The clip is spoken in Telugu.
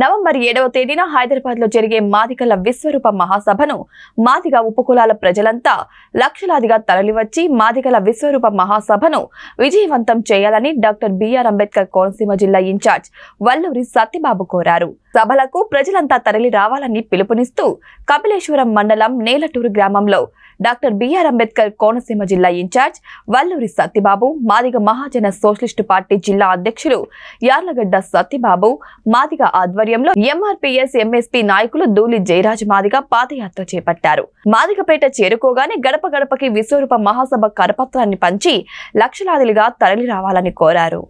నవంబర్ ఏడవ తేదీన హైదరాబాద్ లో జరిగే మాదికల విశ్వరూప మహాసభను మాదిగ ఉపకులాల ప్రజలంతా లక్షలాదిగా తరలివచ్చి మాదికల విశ్వరూప మహాసభను విజయవంతం చేయాలని డాక్టర్ బిఆర్ అంబేద్కర్ కోనసీమ జిల్లా ఇన్ఛార్జ్ వల్లూరి సత్యబాబు కోరారు సభలకు ప్రజలంతా తరలి రావాలని పిలుపునిస్తూ కపిలేశ్వరం మండలం నేలటూరు గ్రామంలో డాక్టర్ బిఆర్ అంబేద్కర్ కోనసీమ జిల్లా incharge Valluri Satyababu Madiga Mahajana socialist party జిల్లా అధ్యక్షులు యార్లగడ్డ సత్యబాబు మాదిగ ఆధ్వర్యంలో ఎంఆర్పీఎస్ ఎంఎస్పీ నాయకులు దూలి జయరాజ్ మాదిగ పాదయాత్ర చేపట్టారు మాదిగపేట చేరుకోగానే గడప గడపకి విశ్వరూప మహాసభ కరపత్రాన్ని పంచి లక్షలాదిలుగా తరలి రావాలని కోరారు